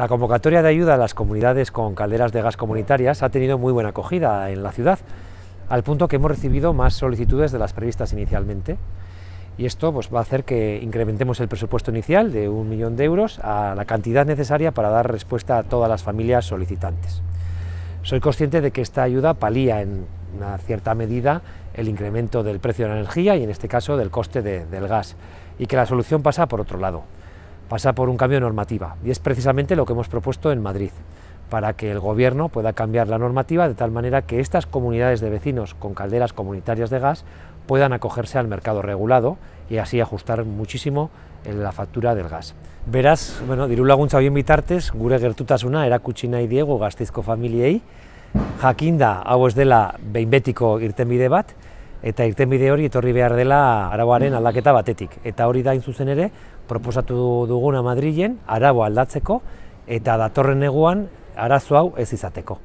La convocatoria de ayuda a las comunidades con calderas de gas comunitarias ha tenido muy buena acogida en la ciudad, al punto que hemos recibido más solicitudes de las previstas inicialmente. Y esto pues, va a hacer que incrementemos el presupuesto inicial de un millón de euros a la cantidad necesaria para dar respuesta a todas las familias solicitantes. Soy consciente de que esta ayuda palía en una cierta medida el incremento del precio de la energía y en este caso del coste del gas y que la solución pasa por otro lado, pasa por un cambio de normativa y es precisamente lo que hemos propuesto en Madrid para que el Gobierno pueda cambiar la normativa de tal manera que estas comunidades de vecinos con calderas comunitarias de gas puedan acogerse al mercado regulado y así ajustar muchísimo en eh, la factura del gas. Verás, bueno, diru laguntza hoien bitartez, gure gertutasuna erakutsi y Diego, Gasteizko familiei, jakinda hau ez dela behin irtenbide bat, eta irtenbide hori etorri behar dela arauaren aldaketa batetik. Eta hori da zuzen ere, proposatu duguna Madrilen, araua aldatzeko eta datorren eguan arazo hau ez izateko.